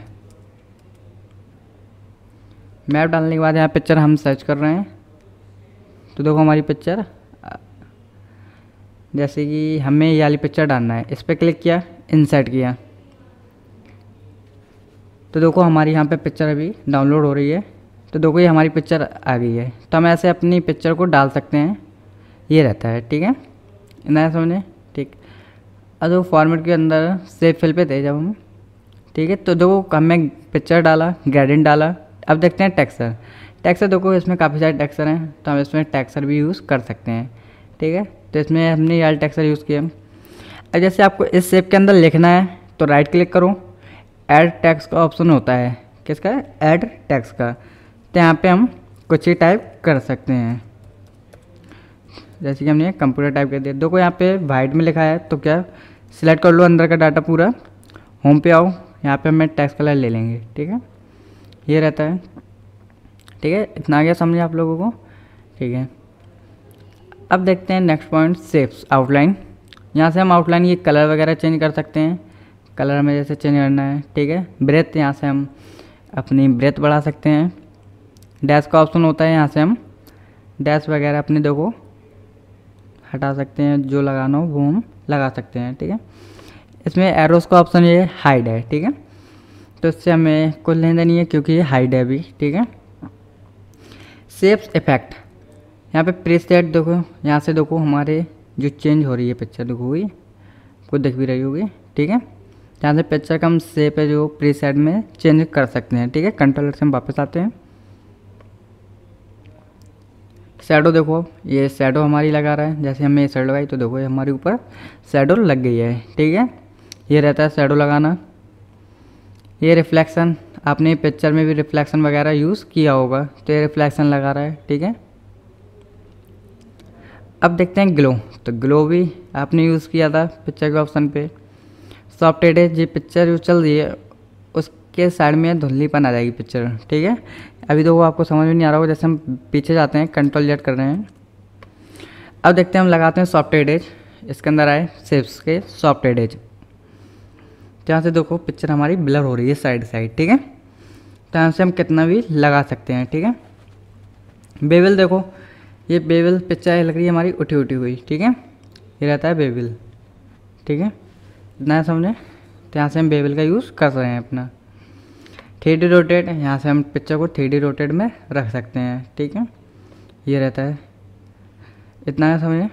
मैप डालने के बाद यहाँ पिक्चर हम सर्च कर रहे हैं तो देखो हमारी पिक्चर जैसे कि हमें ये वाली पिक्चर डालना है इस पर क्लिक किया इंसर्ट किया तो देखो हमारी यहाँ पे पिक्चर अभी डाउनलोड हो रही है तो देखो ये हमारी पिक्चर आ गई है तो हम ऐसे अपनी पिक्चर को डाल सकते हैं ये रहता है ठीक है इतना समझे ठीक अब जो फॉर्मेट के अंदर सेफ फिल पे थे जब हम ठीक है तो देखो हमें पिक्चर डाला ग्रेडियंट डाला अब देखते हैं टेक्सर टेक्सर देखो इसमें काफ़ी सारे टेक्सर हैं तो हम इसमें टेक्सर भी यूज़ कर सकते हैं ठीक है तो इसमें हमने यार टेक्सर यूज़ किया अब जैसे आपको इस सेप के अंदर लिखना है तो राइट क्लिक करो ऐड टैक्स का ऑप्शन होता है किसका ऐड टैक्स का तो यहाँ पे हम कुछ ही टाइप कर सकते हैं जैसे कि हमने कंप्यूटर टाइप कर दिया देखो यहाँ पे वाइट में लिखा है तो क्या सिलेक्ट कर लो अंदर का डाटा पूरा होम पे आओ यहाँ पे हमें टेक्स कलर ले लेंगे ठीक है ये रहता है ठीक है इतना आ गया समझे आप लोगों को ठीक है अब देखते हैं नेक्स्ट पॉइंट सेप्स आउटलाइन यहाँ से हम आउटलाइन ये कलर वगैरह चेंज कर सकते हैं कलर हमें जैसे चेंज करना है ठीक है ब्रेथ यहाँ से हम अपनी ब्रेथ बढ़ा सकते हैं डैश का ऑप्शन होता है यहाँ से हम डैश वगैरह अपने देखो हटा सकते हैं जो लगाना हो वो हम लगा सकते हैं ठीक है इसमें एरोस का ऑप्शन ये हाइड है ठीक है तो इससे हमें कुछ लेन देन नहीं है क्योंकि ये हाइड है अभी ठीक है सेप्स इफेक्ट यहाँ पे सेट देखो यहाँ से देखो हमारे जो चेंज हो रही है पिक्चर देखो हुई कुछ देख भी रही होगी ठीक है यहाँ से पिक्चर का हम सेप है जो प्रीसेट में चेंज कर सकते हैं ठीक है कंट्रोलर से हम वापस आते हैं शेडो देखो ये शेडो हमारी लगा रहा है जैसे हमने ये शेडो लगाई तो देखो ये हमारे ऊपर शेडो लग गई है ठीक है ये रहता है शेडो लगाना ये रिफ्लेक्शन आपने पिक्चर में भी रिफ्लेक्शन वगैरह यूज़ किया होगा तो ये रिफ्लेक्शन लगा रहा है ठीक है अब देखते हैं ग्लो तो ग्लो भी आपने यूज़ किया था पिक्चर के ऑप्शन पे सॉफ्ट एडेज पिक्चर जो चल रही है उसके साइड में धुल्लीपन आ जाएगी पिक्चर ठीक है अभी तो वो आपको समझ में नहीं आ रहा होगा जैसे हम पीछे जाते हैं कंट्रोल जेट कर रहे हैं अब देखते हैं हम लगाते हैं सॉफ्ट एडेज इसके अंदर आए सेप्स के सॉफ्ट एडेज जहाँ से देखो पिक्चर हमारी ब्लर हो रही है साइड साइड ठीक है तो यहाँ से हम कितना भी लगा सकते हैं ठीक है बेबिल देखो ये बेबिल पिक्चर लग रही है हमारी उठी उठी हुई ठीक है ये रहता है बेबिल ठीक है इतना समझें तो यहाँ से हम बेबिल का यूज़ कर रहे हैं अपना थ्री डी रोटेट यहाँ से हम पिक्चर को थ्री डी रोटेट में रख सकते हैं ठीक है ये रहता है इतना है समझे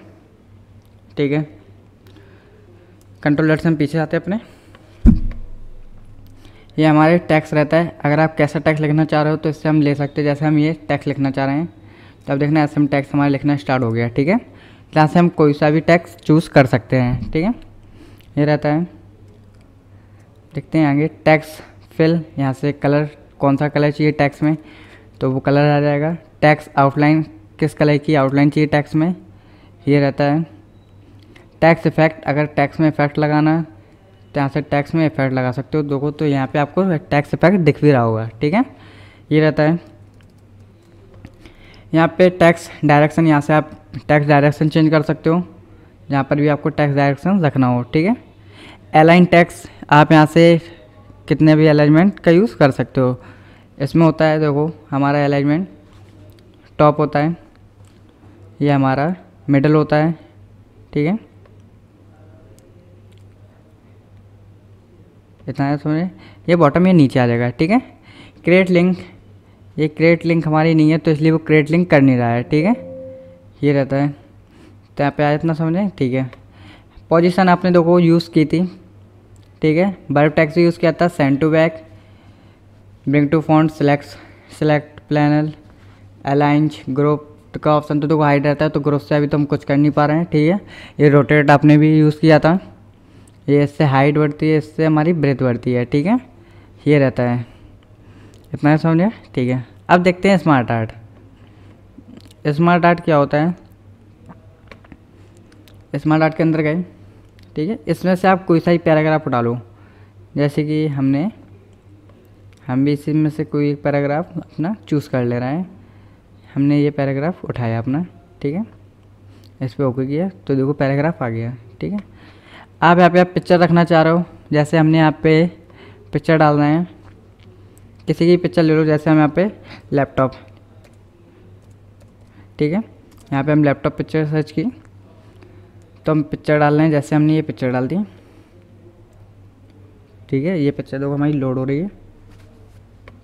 ठीक है लेट से हम पीछे आते हैं अपने ये हमारे टैक्स रहता है अगर आप कैसा टैक्स लिखना चाह रहे हो तो इससे हम ले सकते हैं जैसे हम ये टैक्स लिखना चाह रहे हैं तो अब देखना ऐसे हम टैक्स हमारे लिखना स्टार्ट हो गया ठीक है यहाँ से हम कोई सा भी टैक्स चूज़ कर सकते हैं ठीक है ये रहता है देखते हैं आगे टैक्स फिल यहाँ से कलर कौन सा कलर चाहिए टैक्स में तो वो कलर आ जाएगा टैक्स आउटलाइन किस कलर की आउटलाइन चाहिए टैक्स में ये रहता है टैक्स इफेक्ट अगर टैक्स में इफेक्ट लगाना तो यहाँ से टैक्स में इफेक्ट लगा सकते हो देखो तो यहाँ पे आपको टैक्स इफेक्ट दिख भी रहा होगा ठीक है ये रहता है यहाँ पे टैक्स डायरेक्शन यहाँ से आप टैक्स डायरेक्शन चेंज कर सकते हो जहाँ पर भी आपको टैक्स डायरेक्शन रखना हो ठीक है एलाइन टैक्स आप यहाँ से कितने भी अलाइनमेंट का यूज़ कर सकते हो इसमें होता है देखो हमारा अलाइनमेंट टॉप होता है ये हमारा मिडल होता है ठीक है इतना है समझे ये बॉटम ये नीचे आ जाएगा ठीक है क्रेट लिंक ये क्रेट लिंक हमारी नहीं है तो इसलिए वो क्रेट लिंक कर नहीं रहा है ठीक है ये रहता है तो यहाँ पे आया इतना समझें ठीक है पोजीशन आपने देखो यूज़ की थी ठीक है बर्ब टैक्स यूज़ किया था send to back bring to front select select panel अलाइंज ग्रुप का ऑप्शन तो देखो हाइड रहता है तो ग्रुप से अभी तो हम कुछ कर नहीं पा रहे हैं ठीक है ये रोटेट आपने भी यूज़ किया था ये इससे हाइट बढ़ती है इससे हमारी ब्रेथ बढ़ती है ठीक है ये रहता है इतना है समझे ठीक है अब देखते हैं स्मार्ट आर्ट स्मार्ट आर्ट क्या होता है स्मार्ट आर्ट के अंदर गए ठीक है इसमें से आप कोई सा ही पैराग्राफ डालो जैसे कि हमने हम भी इसी में से कोई पैराग्राफ अपना चूज़ कर ले रहे हैं हमने ये पैराग्राफ उठाया अपना ठीक है इस पर ओके किया तो देखो पैराग्राफ आ गया ठीक है आप यहाँ पे आप पिक्चर रखना चाह रहे हो जैसे हमने यहाँ पे पिक्चर डाल रहे हैं किसी की पिक्चर ले लो जैसे हम यहाँ पे लैपटॉप ठीक है यहाँ पे हम लैपटॉप पिक्चर सर्च की तो हम पिक्चर डाल रहे हैं जैसे हमने ये पिक्चर डाल दी ठीक है ये पिक्चर देखो हमारी लोड हो रही है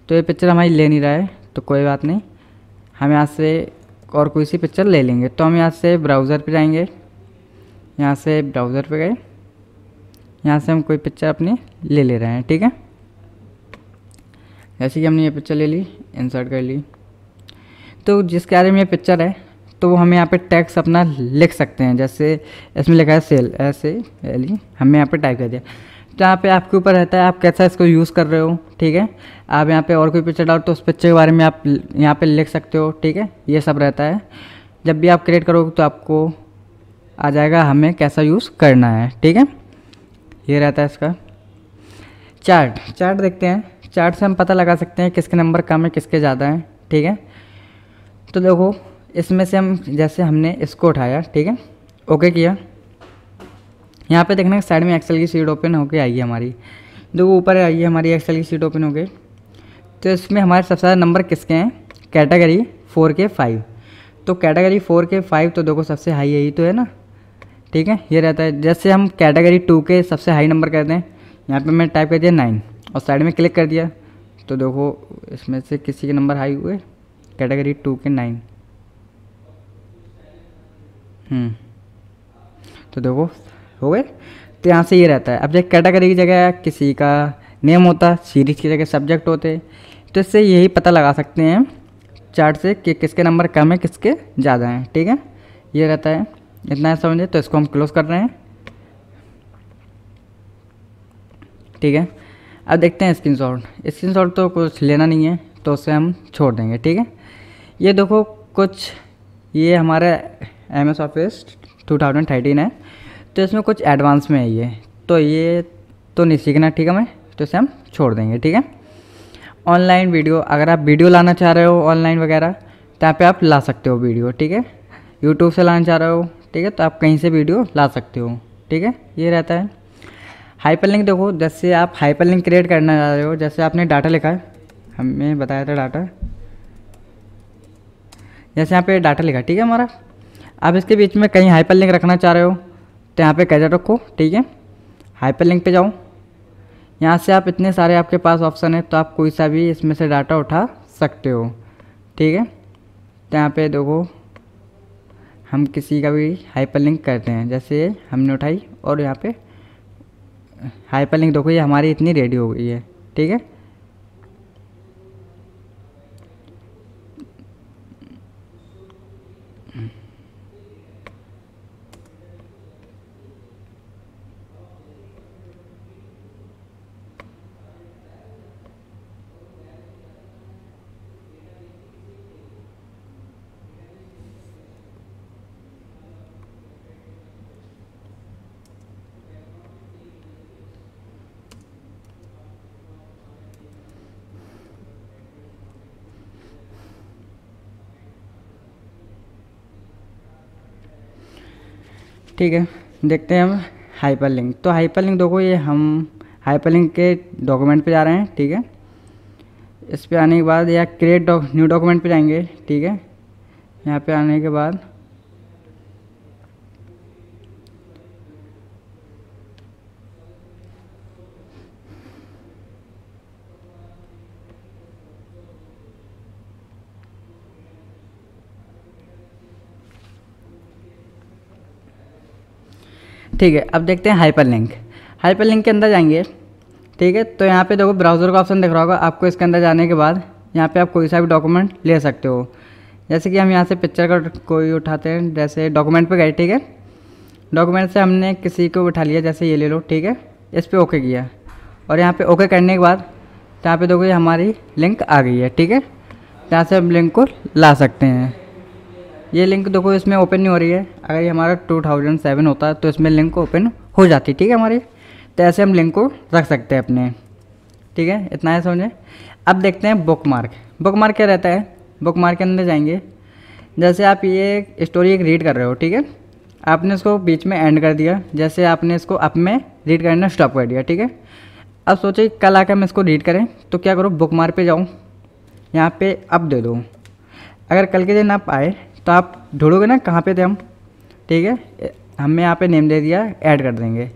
तो ये पिक्चर हमारी ले नहीं रहा है तो कोई बात नहीं हम यहाँ से और कोई सी पिक्चर ले लेंगे तो हम यहाँ से ब्राउज़र पे जाएंगे यहाँ से ब्राउज़र पे गए यहाँ से हम कोई पिक्चर अपनी ले ले रहे हैं ठीक है जैसे कि हमने ये पिक्चर ले ली इंसर्ट कर ली तो जिसके बारे में ये पिक्चर है तो वो हम यहाँ पे टैक्स अपना लिख सकते हैं जैसे इसमें लिखा है सेल ऐसे एल e, हमने यहाँ पे टाइप कर दिया जहाँ तो पे आपके ऊपर रहता है आप कैसा इसको यूज़ कर रहे हो ठीक है आप यहाँ पे और कोई पिक्चर डालो तो उस पिक्चर के बारे में आप यहाँ पे लिख सकते हो ठीक है ये सब रहता है जब भी आप क्रिएट करोगे तो आपको आ जाएगा हमें कैसा यूज़ करना है ठीक है ये रहता है इसका चार्ट चार्ट देखते हैं चार्ट से हम पता लगा सकते हैं किसके नंबर कम है किसके ज़्यादा हैं ठीक है तो देखो इसमें से हम जैसे हमने इसको उठाया ठीक है ओके किया यहाँ पे देखना साइड में एक्सेल की सीट ओपन होके आई है हमारी देखो ऊपर आई है हमारी एक्सेल की सीट ओपन हो गई तो इसमें हमारे सबसे ज़्यादा नंबर किसके हैं कैटेगरी फोर के फाइव तो कैटेगरी फोर के फाइव तो देखो सबसे हाई यही तो है ना ठीक है ये रहता है जैसे हम कैटेगरी टू के सबसे हाई नंबर कर दें यहाँ पे मैं टाइप कर दिया नाइन और साइड में क्लिक कर दिया तो देखो इसमें से किसी के नंबर हाई हुए कैटेगरी टू के नाइन हम्म। तो देखो हो गए तो यहाँ से ये रहता है अब जैसे कैटेगरी की जगह किसी का नेम होता सीरीज की जगह सब्जेक्ट होते तो इससे यही पता लगा सकते हैं चार्ट से कि किसके नंबर कम है किसके ज़्यादा हैं ठीक है ये रहता है इतना समझे तो इसको हम क्लोज कर रहे हैं ठीक है अब देखते हैं स्क्रीन शॉट स्क्रीन शॉट तो कुछ लेना नहीं है तो उसे हम छोड़ देंगे ठीक है ये देखो कुछ ये हमारे M S Office two thousand thirteen है तो इसमें कुछ एडवांस में है ये तो ये तो नहीं सीखना ठीक है मैं तो इसे हम छोड़ देंगे ठीक है ऑनलाइन वीडियो अगर आप वीडियो लाना चाह रहे हो ऑनलाइन वगैरह तो यहाँ पर आप ला सकते हो वीडियो ठीक है यूट्यूब से लाना चाह रहे हो ठीक है तो आप कहीं से वीडियो ला सकते हो ठीक है ये रहता है हाइपर लिंक देखो जैसे आप हाइपर लिंक क्रिएट करना चाह रहे हो जैसे आपने डाटा लिखा है हमें बताया था डाटा जैसे यहाँ पे डाटा लिखा ठीक है हमारा आप इसके बीच में कहीं हाइपर लिंक रखना चाह रहे हो तो यहाँ पे कैसे रखो ठीक है हाइपर लिंक पर जाओ यहाँ से आप इतने सारे आपके पास ऑप्शन है तो आप कोई सा भी इसमें से डाटा उठा सकते हो ठीक है तो यहाँ पे देखो हम किसी का भी हाइपर लिंक करते हैं जैसे हमने उठाई और यहाँ पे हाइपर लिंक देखो ये हमारी इतनी रेडी हो गई है ठीक है ठीक है देखते हैं हम हाइपर लिंक तो हाइपर लिंक देखो ये हम हाइपर लिंक के डॉक्यूमेंट पे जा रहे हैं ठीक है इस पर आने के बाद या क्रिएट डॉक न्यू डॉक्यूमेंट पे जाएंगे ठीक है यहाँ पे आने के बाद ठीक है अब देखते हैं हाइपर लिंक हाइपर लिंक के अंदर जाएंगे ठीक है तो यहाँ पे देखो ब्राउज़र का ऑप्शन दिख रहा होगा आपको इसके अंदर जाने के बाद यहाँ पे आप कोई सा भी डॉक्यूमेंट ले सकते हो जैसे कि हम यहाँ से पिक्चर का कोई उठाते हैं जैसे डॉक्यूमेंट पे गए ठीक है डॉक्यूमेंट से हमने किसी को उठा लिया जैसे ये ले लो ठीक है इस पर ओके किया और यहाँ पर ओके करने के बाद तो यहाँ पर देखो ये हमारी लिंक आ गई है ठीक है यहाँ से हम लिंक को ला सकते हैं ये लिंक देखो इसमें ओपन नहीं हो रही है अगर ये हमारा 2007 होता है तो इसमें लिंक ओपन हो जाती ठीक है हमारी तो ऐसे हम लिंक को रख सकते हैं अपने ठीक है इतना है समझे अब देखते हैं बुक मार्क बुक मार्क क्या रहता है बुक मार्क के अंदर जाएंगे जैसे आप ये स्टोरी एक रीड कर रहे हो ठीक है आपने इसको बीच में एंड कर दिया जैसे आपने इसको अप में रीड करना स्टॉप कर दिया ठीक है अब सोचिए कल आकर हम इसको रीड करें तो क्या करो बुक मार्क पर जाऊँ यहाँ पर अप दे दो अगर कल के दिन आप आए तो आप ढूंढोगे ना कहाँ पे थे हम ठीक है हमने यहाँ पे नेम दे दिया ऐड कर देंगे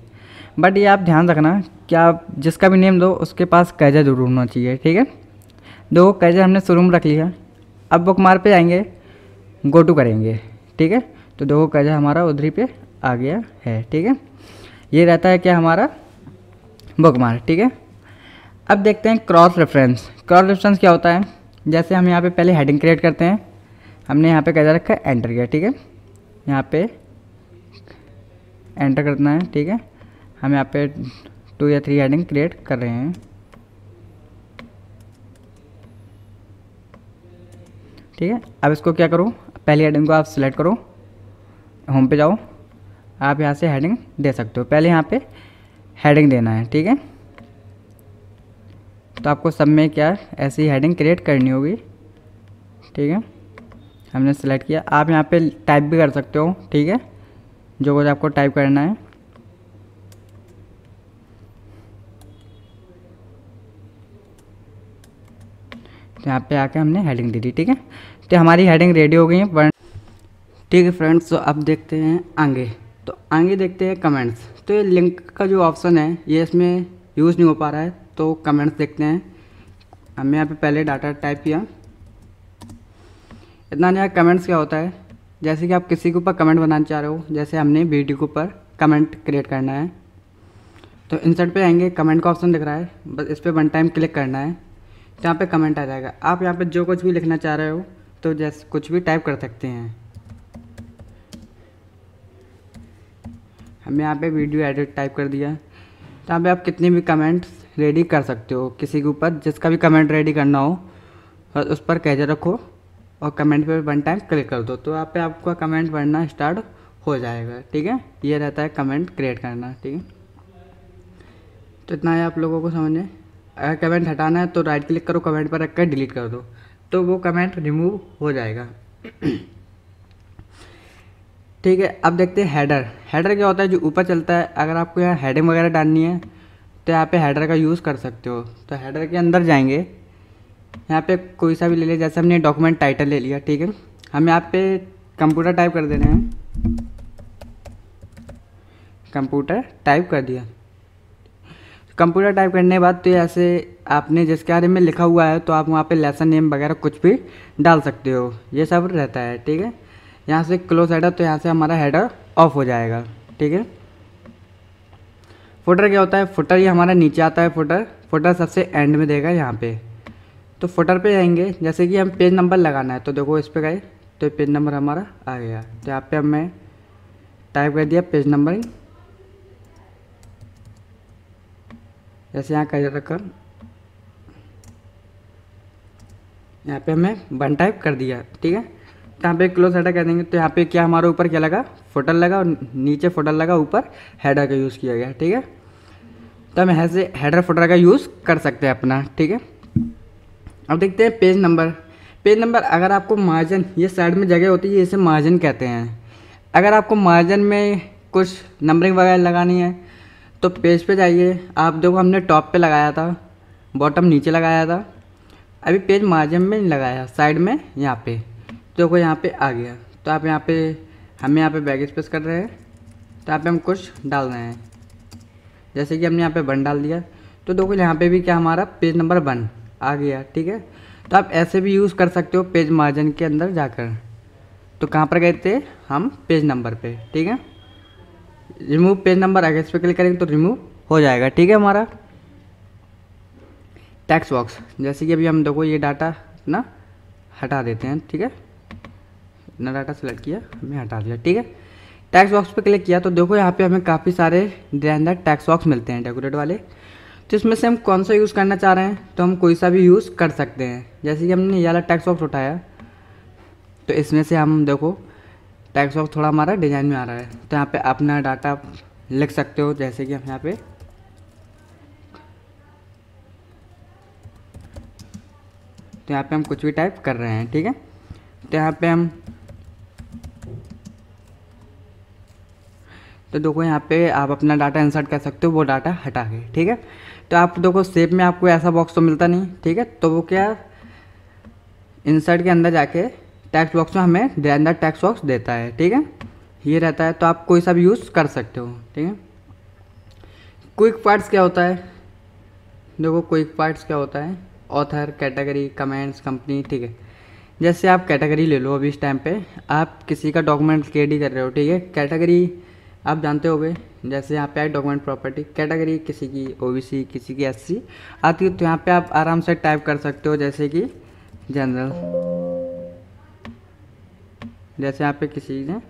बट ये आप ध्यान रखना कि आप जिसका भी नेम दो उसके पास कैज़ा जरूर होना चाहिए ठीक है दो कैज़ा हमने शुरू में रख लिया अब बुक मार पर जाएंगे गो टू करेंगे ठीक है तो दो कैज़ा हमारा उधरी पे आ गया है ठीक है ये रहता है क्या हमारा बुक मार ठीक है अब देखते हैं क्रॉस रेफरेंस क्रॉस रेफरेंस क्या होता है जैसे हम यहाँ पे पहले हेडिंग क्रिएट करते हैं हमने यहाँ पे कैसा रखा है एंटर किया ठीक है यहाँ पे एंटर करना है ठीक है हम यहाँ पे टू या थ्री हेडिंग क्रिएट कर रहे हैं ठीक है अब इसको क्या करो पहली हेडिंग को आप सिलेक्ट करो होम पे जाओ आप यहाँ से हेडिंग दे सकते हो पहले यहाँ पे हेडिंग देना है ठीक है तो आपको सब में क्या ऐसी हेडिंग क्रिएट करनी होगी ठीक है हमने सेलेक्ट किया आप यहाँ पे टाइप भी कर सकते हो ठीक है जो कुछ आपको टाइप करना है तो यहाँ पे आके हमने हेडिंग दे दी ठीक है तो हमारी हेडिंग रेडी हो गई है पर ठीक है फ्रेंड्स तो अब देखते हैं आगे तो आगे देखते हैं कमेंट्स तो ये लिंक का जो ऑप्शन है ये इसमें यूज़ नहीं हो पा रहा है तो कमेंट्स देखते हैं हमने यहाँ पे पहले डाटा टाइप किया इतना नया कमेंट्स क्या होता है जैसे कि आप किसी के ऊपर कमेंट बनाना चाह रहे हो जैसे हमने वीडियो के ऊपर कमेंट क्रिएट करना है तो इंसर्ट पे आएंगे कमेंट का ऑप्शन दिख रहा है बस इस पर वन टाइम क्लिक करना है तो यहाँ पे कमेंट आ जाएगा आप यहाँ पे जो कुछ भी लिखना चाह रहे हो तो जैसे कुछ भी टाइप कर सकते हैं हमने यहाँ पे वीडियो एडिट टाइप कर दिया तो यहाँ पर आप कितने भी कमेंट्स रेडी कर सकते हो किसी के ऊपर जिसका भी कमेंट रेडी करना हो उस पर कह रखो और कमेंट पे वन टाइम क्लिक कर दो तो यहाँ पे आपका कमेंट बढ़ना स्टार्ट हो जाएगा ठीक है ये रहता है कमेंट क्रिएट करना ठीक है तो इतना है आप लोगों को समझें अगर कमेंट हटाना है तो राइट क्लिक करो कमेंट पर रख कर डिलीट कर दो तो वो कमेंट रिमूव हो जाएगा ठीक है अब देखते हैं हेडर हेडर क्या होता है जो ऊपर चलता है अगर आपको यहाँ हेडिंग वगैरह डालनी है तो यहाँ पे हेडर का यूज़ कर सकते हो तो हेडर के अंदर जाएंगे यहाँ पे कोई सा भी ले लिया जैसे हमने डॉक्यूमेंट टाइटल ले लिया ठीक है हम यहाँ पे कंप्यूटर टाइप कर दे रहे हैं कंप्यूटर टाइप कर दिया कंप्यूटर टाइप करने के बाद तो ऐसे आपने जिसके बारे में लिखा हुआ है तो आप वहाँ पे लेसन नेम वगैरह कुछ भी डाल सकते हो ये सब रहता है ठीक है यहाँ से क्लोज है तो यहाँ से हमारा हेडर ऑफ हो जाएगा ठीक है फुटर क्या होता है फुटर ये हमारा नीचे आता है फुटर फुटर सबसे एंड में देगा यहाँ पे तो फोटर पे जाएंगे जैसे कि हम पेज नंबर लगाना है तो देखो इस पर गए तो पेज नंबर हमारा आ गया तो यहाँ पे हमें टाइप कर दिया पेज नंबर जैसे यहाँ कर रखा यहाँ पे हमें वन टाइप कर दिया ठीक है तो यहाँ पे क्लोज हेडर कर देंगे तो यहाँ पे क्या हमारे ऊपर क्या लगा फोटर लगा और नीचे फोटल लगा ऊपर हेडर का यूज़ किया गया ठीक है तो हम ऐसे हेडर फोटर का यूज़ कर सकते हैं अपना ठीक है अब देखते हैं पेज नंबर पेज नंबर अगर आपको मार्जिन ये साइड में जगह होती है इसे मार्जिन कहते हैं अगर आपको मार्जिन में कुछ नंबरिंग वगैरह लगानी है तो पेज पे जाइए आप देखो हमने टॉप पे लगाया था बॉटम नीचे लगाया था अभी पेज मार्जिन में नहीं लगाया साइड में यहाँ पे देखो यहाँ पे आ गया तो आप यहाँ पे हम यहाँ पे बैग स्पेस कर रहे हैं तो यहाँ पे हम कुछ डाल रहे हैं जैसे कि हमने यहाँ पे वन डाल दिया तो देखो यहाँ पे भी क्या हमारा पेज नंबर वन आ गया ठीक है तो आप ऐसे भी यूज़ कर सकते हो पेज मार्जिन के अंदर जाकर तो कहाँ पर गए थे हम पेज नंबर पे ठीक है रिमूव पेज नंबर आगे इस पर क्लिक करेंगे तो रिमूव हो जाएगा ठीक है हमारा टैक्स बॉक्स जैसे कि अभी हम देखो ये डाटा ना हटा देते हैं ठीक है ना डाटा सेलेक्ट किया हमें हटा दिया ठीक है टैक्स बॉक्स पे क्लिक किया तो देखो यहाँ पे हमें काफ़ी सारे डिजाइनदार टैक्स बॉक्स मिलते हैं डेकोरेट वाले तो इसमें से हम कौन सा यूज़ करना चाह रहे हैं तो हम कोई सा भी यूज़ कर सकते हैं जैसे कि हमने ये वाला टैक्स बॉक्स उठाया तो इसमें से हम देखो टैक्स बॉक्स थोड़ा हमारा डिज़ाइन में आ रहा है तो यहाँ पे अपना डाटा लिख सकते हो जैसे कि हम यहाँ पे तो यहाँ पे हम कुछ भी टाइप कर रहे हैं ठीक है तो यहाँ पे हम तो देखो यहाँ पे आप अपना डाटा इंसर्ट कर सकते हो वो डाटा हटा के ठीक है तो आप देखो सेप में आपको ऐसा बॉक्स तो मिलता नहीं ठीक है तो वो क्या इंसर्ट के अंदर जाके टैक्स बॉक्स में हमें अंदर टैक्स बॉक्स देता है ठीक है ये रहता है तो आप कोई सा भी यूज़ कर सकते हो ठीक है क्विक पार्ट्स क्या होता है देखो क्विक पार्ट्स क्या होता है ऑथर कैटेगरी कमेंट्स कंपनी ठीक है जैसे आप कैटेगरी ले लो अभी इस टाइम पे आप किसी का डॉक्यूमेंट क्रिएट ही कर रहे हो ठीक है कैटेगरी आप जानते हो जैसे यहाँ पे आए डॉक्यूमेंट प्रॉपर्टी कैटेगरी किसी की ओबीसी किसी की एससी आती है तो यहाँ पे आप आराम से टाइप कर सकते हो जैसे कि जनरल जैसे यहाँ पे किसी ने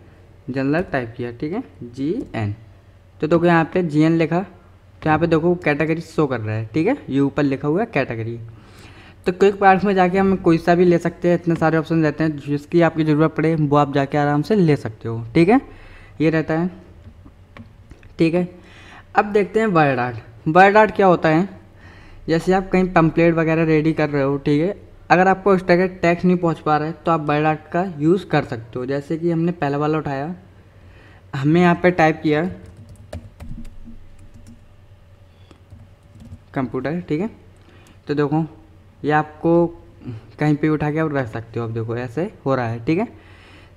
जनरल टाइप किया ठीक है जी एन तो देखो यहाँ पे जी एन लिखा तो यहाँ पे देखो कैटेगरी शो कर रहा है ठीक है ये ऊपर लिखा हुआ है कैटेगरी तो क्विक पार्ट में जाके हम कोई सा भी ले सकते हैं इतने सारे ऑप्शन रहते हैं जिसकी आपकी ज़रूरत पड़े वो आप जाके आराम से ले सकते हो ठीक है ये रहता है ठीक है अब देखते हैं वर्ड आर्ट वर्ड आर्ट क्या होता है जैसे आप कहीं पम्पलेट वगैरह रेडी कर रहे हो ठीक है अगर आपको उस टाइगर टैक्स नहीं पहुंच पा रहा है तो आप वर्ड आर्ट का यूज़ कर सकते हो जैसे कि हमने पहला वाला उठाया हमने यहाँ पे टाइप किया कंप्यूटर ठीक है तो देखो ये आपको कहीं पे उठा के आप रख सकते हो आप देखो ऐसे हो रहा है ठीक है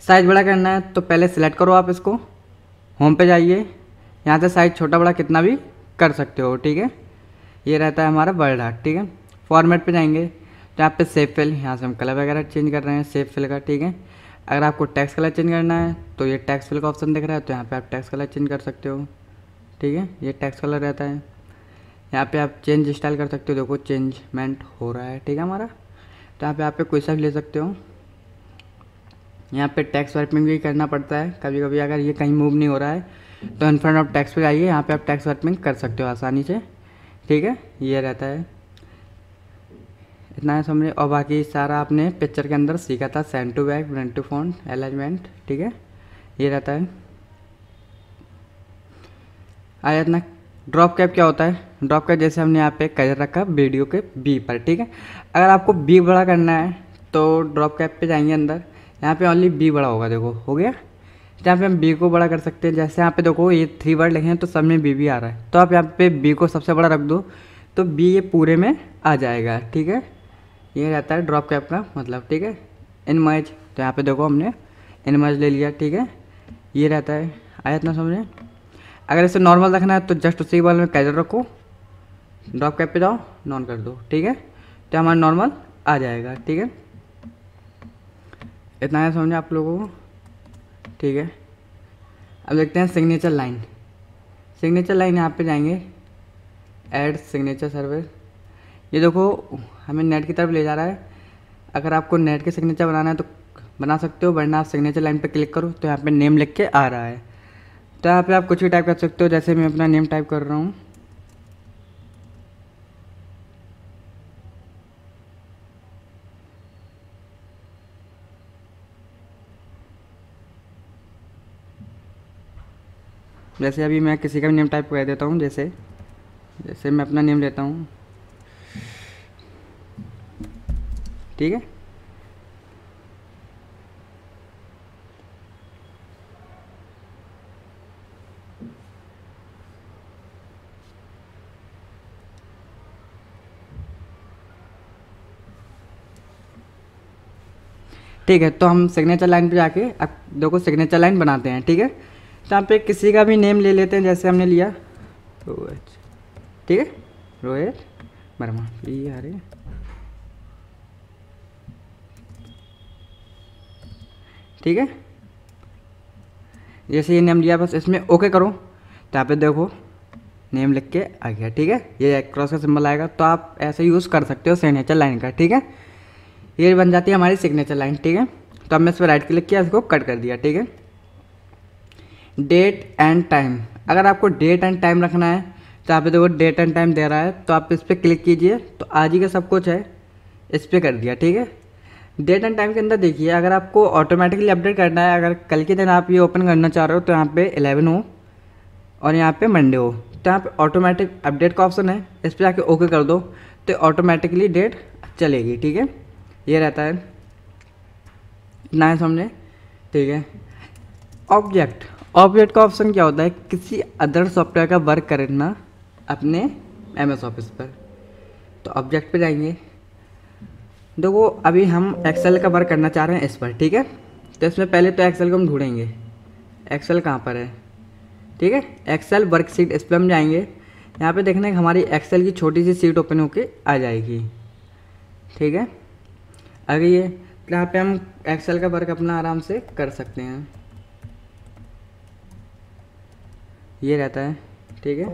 साइज़ बड़ा करना है तो पहले सिलेक्ट करो आप इसको होम पे जाइए यहाँ से साइज छोटा बड़ा कितना भी कर सकते हो ठीक है ये रहता है हमारा बर्ड आर्ट ठीक है फॉर्मेट पे जाएंगे तो यहाँ पे सेफ फिल यहाँ से हम कलर वगैरह चेंज कर रहे हैं सेफ फिल का ठीक है अगर आपको टैक्स कलर चेंज करना है तो ये टैक्स फिल का ऑप्शन दिख रहा है तो यहाँ पे आप टैक्स कलर चेंज कर सकते हो ठीक है ये टैक्स कलर रहता है यहाँ पे आप चेंज स्टाइल कर सकते हो देखो चेंजमेंट हो रहा है ठीक है हमारा तो यहाँ पे आप कोई सा भी ले सकते हो यहाँ पे टैक्स वाइपिंग भी करना पड़ता है कभी कभी अगर ये कहीं मूव नहीं हो रहा है तो इन फ्रंट आप टैक्स पे आइए यहाँ पे आप टैक्स वर्कमेंट कर सकते हो आसानी से ठीक है ये रहता है इतना है समझे और बाकी सारा आपने पिक्चर के अंदर सीखा था send to back front to front alignment ठीक है ये रहता है आया इतना ड्रॉप कैप क्या होता है ड्रॉप कैप जैसे हमने यहाँ पे कर रखा वीडियो के बी पर ठीक है अगर आपको बी बड़ा करना है तो ड्रॉप कैप पे जाएंगे अंदर यहाँ पे ओनली बी बड़ा होगा देखो हो गया यहाँ पे हम बी को बड़ा कर सकते हैं जैसे यहाँ पे देखो ये थ्री वर्ड लिखे हैं तो सब में बी भी आ रहा है तो आप यहाँ पे बी को सबसे बड़ा रख दो तो बी ये पूरे में आ जाएगा ठीक है ये रहता है ड्रॉप कैप का मतलब ठीक है इन मज तो यहाँ पे देखो हमने इन मज ले लिया ठीक है ये रहता है आया इतना समझे अगर इसे नॉर्मल रखना है तो जस्ट उसी बॉल में कैजर रखो ड्रॉप कैप पर जाओ नॉन कर दो ठीक है तो हमारा नॉर्मल आ जाएगा ठीक है इतना आया समझे आप लोगों को ठीक है अब देखते हैं सिग्नेचर लाइन सिग्नेचर लाइन यहाँ पे जाएंगे ऐड सिग्नेचर सर्विस ये देखो हमें नेट की तरफ ले जा रहा है अगर आपको नेट के सिग्नेचर बनाना है तो बना सकते हो वरना आप सिग्नेचर लाइन पे क्लिक करो तो यहाँ पे नेम लिख के आ रहा है तो यहाँ पे आप कुछ भी टाइप कर सकते हो जैसे मैं अपना नेम टाइप कर रहा हूँ जैसे अभी मैं किसी का भी नेम टाइप कर देता हूँ जैसे जैसे मैं अपना नेम लेता हूँ ठीक है ठीक है तो हम सिग्नेचर लाइन पे जाके अब देखो सिग्नेचर लाइन बनाते हैं ठीक है यहाँ पे किसी का भी नेम ले लेते हैं जैसे हमने लिया तो अच्छा ठीक है रोहित वर्मा ये अरे ठीक है जैसे ये नेम लिया बस इसमें ओके करो तो यहाँ पे देखो नेम लिख के आ गया ठीक है ये क्रॉस का सिंबल आएगा तो आप ऐसे यूज़ कर सकते हो सिग्नेचर लाइन का ठीक है ये बन जाती है हमारी सिग्नेचर लाइन ठीक है तो हमने इस पर राइट क्लिक किया इसको कट कर दिया ठीक है डेट एंड टाइम अगर आपको डेट एंड टाइम रखना है तो आप देखो डेट एंड टाइम दे रहा है तो आप इस पर क्लिक कीजिए तो आज ही का सब कुछ है इस पर कर दिया ठीक है डेट एंड टाइम के अंदर देखिए अगर आपको ऑटोमेटिकली अपडेट करना है अगर कल के दिन आप ये ओपन करना चाह रहे हो तो यहाँ पे एलेवन हो और यहाँ पे मंडे हो तो यहाँ पे ऑटोमेटिक अपडेट का ऑप्शन है इस पर आके ओके कर दो तो ऑटोमेटिकली डेट चलेगी ठीक है ये रहता है इतना है समझे ठीक है ऑब्जेक्ट ऑपरेट का ऑप्शन क्या होता है किसी अदर सॉफ्टवेयर का वर्क करना अपने एम एस ऑफिस पर तो ऑब्जेक्ट पे जाएंगे देखो अभी हम एक्सेल का वर्क करना चाह रहे हैं इस पर ठीक है तो इसमें पहले तो एक्सेल को हम ढूंढेंगे एक्सेल कहाँ पर है ठीक है एक्सेल वर्कशीट इस पर हम जाएंगे यहाँ पे देखने हमारी एक्सेल की छोटी सी सीट ओपन होके आ जाएगी ठीक है अगर ये तो यहाँ पे हम एक्सेल का वर्क अपना आराम से कर सकते हैं ये रहता है ठीक है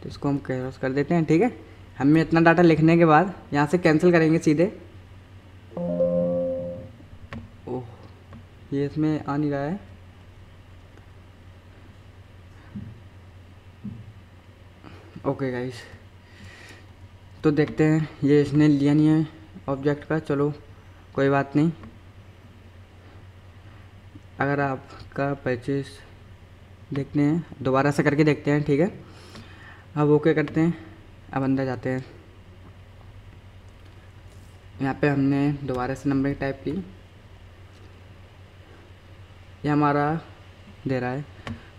तो इसको हम क्रॉस कर देते हैं ठीक है हमें इतना डाटा लिखने के बाद यहाँ से कैंसिल करेंगे सीधे ओह ये इसमें आ नहीं रहा है ओके गाइस तो देखते हैं ये इसने लिया नहीं है ऑब्जेक्ट का चलो कोई बात नहीं अगर आपका परचेस देखते हैं दोबारा से करके देखते हैं ठीक है अब ओके करते हैं अब अंदर जाते हैं यहाँ पे हमने दोबारा से नंबर टाइप की ये हमारा दे रहा है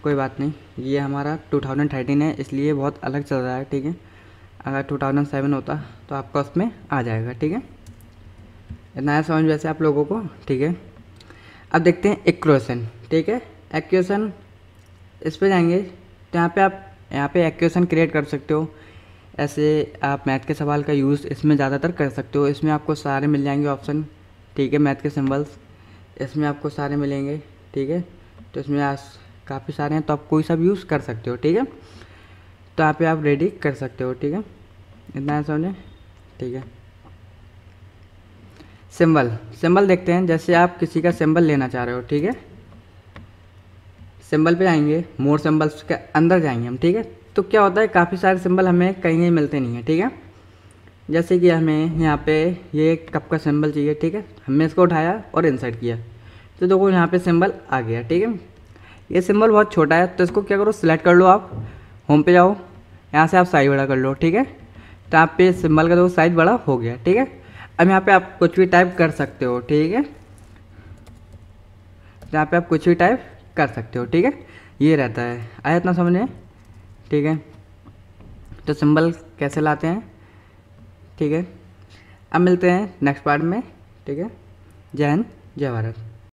कोई बात नहीं ये हमारा 2013 है इसलिए बहुत अलग चल रहा है ठीक है अगर 2007 होता तो आपका उसमें आ जाएगा ठीक है इतना है समझ वैसे आप लोगों को ठीक है अब देखते हैं एक्वेशन ठीक है एक्वेशन इस पर जाएंगे तो यहाँ पे आप यहाँ पे एक्वेशन क्रिएट कर सकते हो ऐसे आप मैथ के सवाल का यूज़ इसमें ज़्यादातर कर सकते हो इसमें आपको सारे मिल जाएंगे ऑप्शन ठीक है मैथ के सिंबल्स इसमें आपको सारे मिलेंगे ठीक है तो इसमें काफ़ी सारे हैं तो आप कोई सा भी यूज़ कर सकते हो ठीक है तो यहाँ पे आप रेडी कर सकते हो ठीक है इतना है समझे ठीक है सिंबल सिंबल देखते हैं जैसे आप किसी का सिंबल लेना चाह रहे हो ठीक है सिंबल पे जाएंगे मोर सिंबल्स के अंदर जाएंगे हम ठीक है तो क्या होता है काफ़ी सारे सिंबल हमें कहीं कहीं मिलते नहीं है ठीक है जैसे कि हमें यहाँ पे ये कप का सिंबल चाहिए ठीक है हमने इसको उठाया और इंसर्ट किया तो देखो यहाँ पे सिंबल आ गया ठीक है ये सिंबल बहुत छोटा है तो इसको क्या करो सिलेक्ट कर लो आप होम पे जाओ यहाँ से आप साइज बड़ा कर लो ठीक है तो आप पे सिंबल का दो साइज बड़ा हो गया ठीक है अब यहाँ पे आप कुछ भी टाइप कर सकते हो ठीक है यहाँ पे आप कुछ भी टाइप कर सकते हो ठीक है ये रहता है आया इतना में ठीक है तो सिंबल कैसे लाते हैं ठीक है अब मिलते हैं नेक्स्ट पार्ट में ठीक है जय हिंद जय भारत